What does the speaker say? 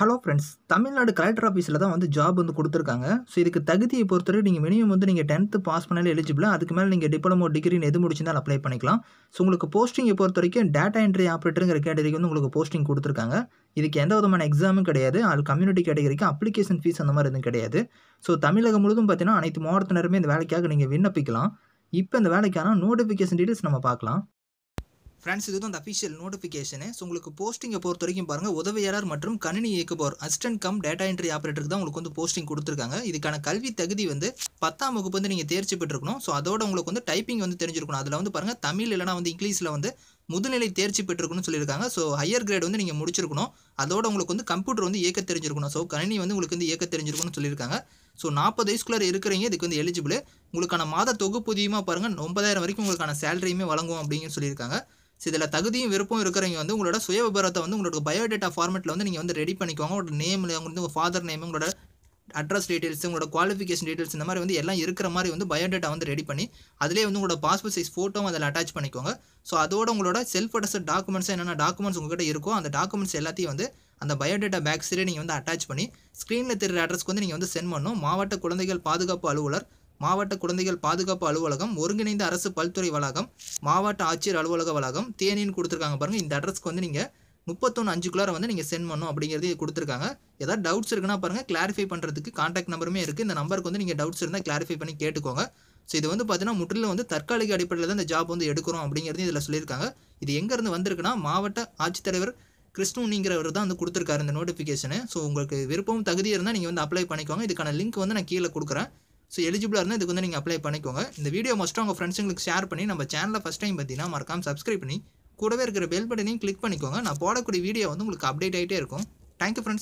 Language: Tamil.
ஹலோ ஃப்ரெண்ட்ஸ் தமிழ்நாடு கலெக்டர் ஆஃபீஸில் தான் வந்து ஜாப் வந்து கொடுத்துருக்காங்க ஸோ இதுக்கு தகுதியை பொறுத்தவரை நீங்கள் மினிமம் வந்து நீங்கள் டென்த்து பாஸ் பண்ணாலே எலிஜிபிள் அதுக்கு மேலே நீங்கள் டிப்ளமோ டிகிரின்னு எது முடிச்சிருந்தால் அப்ளை பண்ணிக்கலாம் ஸோ உங்களுக்கு போஸ்டிங்கை பொறுத்த வரைக்கும் டேட்டா என்ட்ரி ஆப்ரேட்டருங்கிற கேட்டகரிக்கு வந்து உங்களுக்கு போஸ்டிங் கொடுத்துருக்காங்க இதுக்கு எந்த விதமான எக்ஸாமும் கிடையாது அது கம்யூனிட்டி கேட்டகரிக்கு அப்ளிகேஷன் ஃபீஸ் அந்த மாதிரி எதுவும் கிடையாது ஸோ தமிழகம் முழுதும் பார்த்தீங்கன்னா அனைத்து மாவட்டத்தினருமே இந்த வேலைக்காக நீங்கள் விண்ணப்பிக்கலாம் இப்போ இந்த வேலைக்கான நோட்டிஃபிகேஷன் டீட்டெயில்ஸ் நம்ம பார்க்கலாம் ஃப்ரெண்ட்ஸ் இது வந்து அஃபிஷியல் நோட்டிஃபிகேஷனு ஸோ உங்களுக்கு போஸ்டிங்கை பொறுத்த வரைக்கும் பாருங்கள் உதவியாளர் மற்றும் கணினி இயக்குபவர் அசிஸ்டன்ட் கம் டேட்டா என்ட்ரி ஆப்ரேட்டருக்கு தான் உங்களுக்கு வந்து போஸ்டிங் கொடுத்துருக்காங்க இதுக்கான கல்வி தகுதி வந்து பத்தாம் வகுப்பு வந்து நீங்கள் தேர்ச்சி பெற்றிருக்கணும் ஸோ அதோட உங்களுக்கு வந்து டைப்பிங் வந்து தெரிஞ்சிருக்கணும் அதில் வந்து பாருங்கள் தமிழ் இல்லைனா வந்து இங்கிலீஷில் வந்து முதுநிலை தேர்ச்சி பெற்றிருக்கணும்னு சொல்லியிருக்காங்க ஸோ ஹையர் கிரேட் வந்து நீங்கள் முடிச்சிருக்கணும் அதோட உங்களுக்கு வந்து கம்ப்யூட்டர் வந்து இயக்க தெரிஞ்சிருக்கணும் ஸோ கணினி வந்து உங்களுக்கு வந்து இயக்க தெரிஞ்சிருக்கணும்னு சொல்லியிருக்காங்க ஸோ நாற்பது வயசுக்குள்ளே இருக்கிறீங்க இதுக்கு வந்து எலிஜிபிள் உங்களுக்கான மாத தொகுப்பு தொகுப்புதியமாக பாருங்கள் ஒன்பதாயிரம் வரைக்கும் உங்களுக்கான சேலரியுமே வழங்கும் அப்படின்னு சொல்லியிருக்காங்க ஸோ இதில் தகுதியும் விருப்பம் இருக்கிறவங்க வந்து உங்களோட சுய விபரத்தை வந்து உங்களோட பயோடேட்டா ஃபார்மெட்டில் வந்து நீங்கள் வந்து ரெடி பண்ணிக்கோங்க உங்களோட நேம் வந்து உங்கள் ஃபாதர் நேம் உங்களோட அட்ரஸ் டீட்டெயில்ஸ் உங்களோட குவாலிஃபிகேஷன் டீட்டெயில்ஸ் இந்த மாதிரி வந்து எல்லாம் இருக்கிற மாதிரி வந்து பயோடேட்டா வந்து ரெடி பண்ணி அதிலே வந்து உங்களோட பாஸ்போர்ட் சைஸ் ஃபோட்டோவும் அதில் அட்டாச் பண்ணிக்கோங்க ஸோ அதோட உங்களோட செல்ஃப் அட்ரஸ் டாக்குமெண்ட்ஸ் என்னென்ன டாக்குமெண்ட்ஸ் உங்ககிட்ட இருக்கோ அந்த டாக்குமெண்ட்ஸ் எல்லாத்தையும் வந்து அந்த பயோடேட்டா பேக் சைடே நீங்கள் வந்து அட்டாச் பண்ணி ஸ்க்ரீனில் தெரிகிற அட்ரஸ்க்கு வந்து நீங்கள் வந்து சென்ட் பண்ணணும் மாவட்ட குழந்தைகள் பாதுகாப்பு அலுவலர் மாவட்ட குழந்தைகள் பாதுகாப்பு அலுவலகம் ஒருங்கிணைந்த அரசு பல்துறை வளாகம் மாவட்ட ஆட்சியர் அலுவலக வளாகம் தேனின்னு கொடுத்துருக்காங்க பாருங்கள் இந்த அட்ரஸ்க்கு வந்து நீங்கள் முப்பத்தொன்று அஞ்சுக்குள்ளார வந்து நீங்கள் சென்ட் பண்ணணும் அப்படிங்கிறது கொடுத்துருக்காங்க ஏதாவது டவுட்ஸ் இருக்குன்னா பாருங்கள் கிளாரிஃபை பண்ணுறதுக்கு காண்டாக்ட் நம்பருமே இருக்குது இந்த நம்பருக்கு வந்து நீங்கள் டவுட்ஸ் இருந்தால் கிளாரிஃபை பண்ணி கேட்டுக்கோங்க ஸோ இது வந்து பார்த்தீங்கன்னா முற்றிலும் வந்து தற்காலிக அடிப்படையில் தான் இந்த ஜாப் வந்து எடுக்கிறோம் அப்படிங்கிறது இதில் சொல்லியிருக்காங்க இது எங்கேருந்து வந்திருக்குன்னா மாவட்ட ஆட்சித்தலைவர் கிருஷ்ணுங்கிறவர் தான் வந்து கொடுத்துருக்காரு இந்த நோட்டிஃபிகேஷனு ஸோ உங்களுக்கு விருப்பம் தகுதி இருந்தால் நீங்கள் வந்து அப்ளை பண்ணிக்கோங்க இதுக்கான லிங்க் வந்து நான் கீழே கொடுக்குறேன் ஸோ எலிஜிபிளாக இருந்தால் இதுக்கு வந்து நீங்கள் அப்ளை பண்ணிக்கோங்க இந்த வீடியோ மஸ்ட்டு உங்கள் ஃப்ரெண்ட்ஸுங்களுக்கு ஷேர் பண்ணி நம்ம சேனலில் ஃபஸ்ட் டைம் பார்த்தீங்கன்னா மறக்காமல் சப்ஸ்கிரைப் பண்ணி கூடவே இருக்கிற பெல் பட்டனையும் கிளிக் பண்ணிக்கோங்க நான் போடக்கூடிய வீடியோ வந்து உங்களுக்கு அப்டேட் ஆகிட்டே இருக்கும் தேங்க்யூ ஃப்ரெண்ட்ஸ்